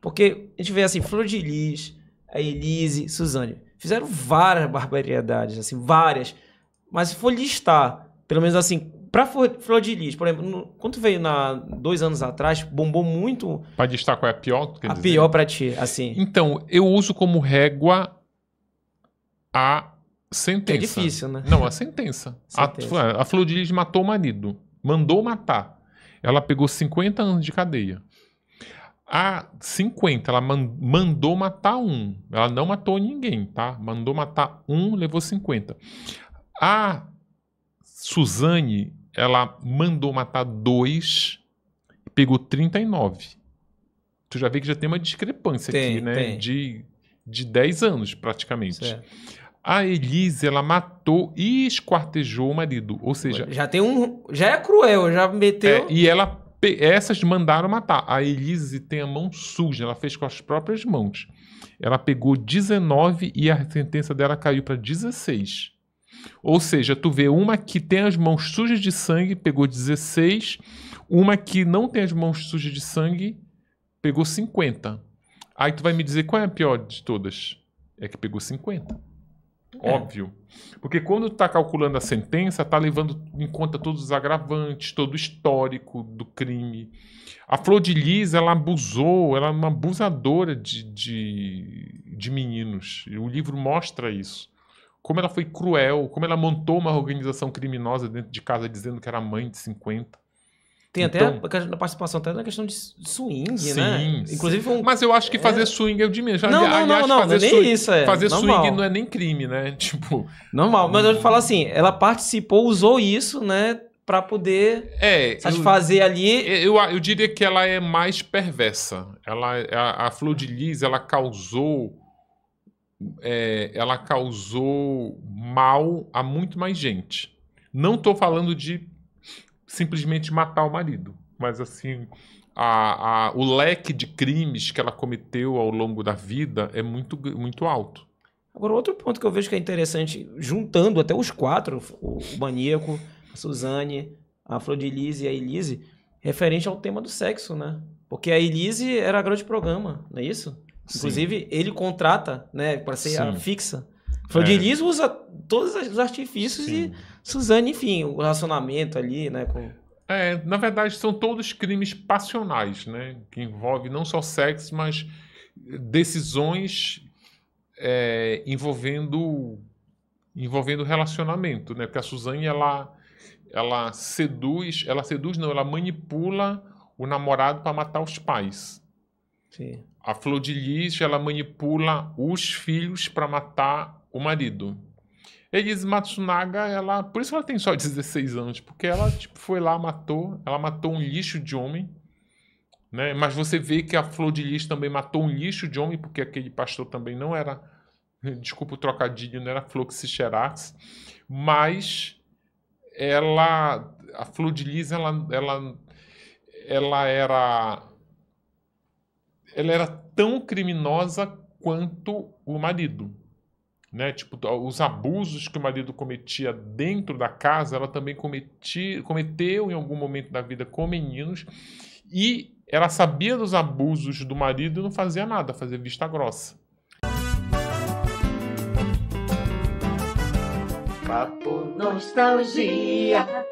Porque a gente vê assim, Flor de Lis, a Elise, Suzane, fizeram várias barbaridades, assim, várias. Mas se for listar, pelo menos assim, pra Flor de Lis, por exemplo, no, quando veio na dois anos atrás, bombou muito. Pra destacar qual é a pior? a dizer? pior pra ti, assim. Então, eu uso como régua a sentença. É difícil, né? Não, a sentença. sentença. A, a Flor de Lis matou o marido, mandou matar. Ela pegou 50 anos de cadeia a 50, ela mandou matar um. Ela não matou ninguém, tá? Mandou matar um, levou 50. A Suzane, ela mandou matar dois, pegou 39. Tu já vê que já tem uma discrepância tem, aqui, né? De, de 10 anos, praticamente. Certo. A Elise, ela matou e esquartejou o marido. Ou seja. Já tem um. Já é cruel, já meteu. É, e ela essas mandaram matar. A Elise tem a mão suja, ela fez com as próprias mãos. Ela pegou 19 e a sentença dela caiu para 16. Ou seja, tu vê uma que tem as mãos sujas de sangue, pegou 16, uma que não tem as mãos sujas de sangue, pegou 50. Aí tu vai me dizer qual é a pior de todas? É que pegou 50. É. Óbvio. Porque quando está calculando a sentença, está levando em conta todos os agravantes, todo o histórico do crime. A Flor de Lis, ela abusou, ela é uma abusadora de, de, de meninos. E o livro mostra isso. Como ela foi cruel, como ela montou uma organização criminosa dentro de casa dizendo que era mãe de 50. Tem até então, a, a participação até na questão de swing, sim, né? Sim. Inclusive um, Mas eu acho que é. fazer é... swing de mim Já, não, não, aliás, não, não, fazer não é nem swing, isso. É. Fazer normal. swing não é nem crime, né? Tipo. Normal, mas eu te falo assim, ela participou, usou isso, né? Pra poder é, satisfazer eu, ali. É, eu, eu, diria que ela é mais perversa. Ela, a, a Flor de ela causou. É, ela causou mal a muito mais gente. Não estou falando de simplesmente matar o marido. Mas assim, a, a, o leque de crimes que ela cometeu ao longo da vida é muito, muito alto. Agora, outro ponto que eu vejo que é interessante, juntando até os quatro, o, o Banieco, a Suzane, a Afrodilise e a Elise, referente ao tema do sexo, né? Porque a Elise era a grande programa, não é isso? Inclusive, ele contrata, né, para ser Sim. a fixa. Foi é. usa todos os artifícios Sim. e Suzane, enfim, o relacionamento ali, né? Com... É, na verdade, são todos crimes passionais, né? Que envolve não só sexo, mas decisões é, envolvendo envolvendo relacionamento, né? Porque a Suzane ela ela seduz, ela seduz não, ela manipula o namorado para matar os pais. Sim a Flor de Lis ela manipula os filhos para matar o marido. Elise Matsunaga, ela, por isso ela tem só 16 anos, porque ela tipo, foi lá, matou, ela matou um lixo de homem, né? Mas você vê que a Flor de Lis também matou um lixo de homem, porque aquele pastor também não era, desculpa o trocadilho, não era Floxixerax. mas ela, a Flor de Lis, ela, ela, ela era ela era tão criminosa quanto o marido. Né? Tipo, os abusos que o marido cometia dentro da casa, ela também cometia, cometeu em algum momento da vida com meninos. E ela sabia dos abusos do marido e não fazia nada, fazia vista grossa. Papo Nostalgia.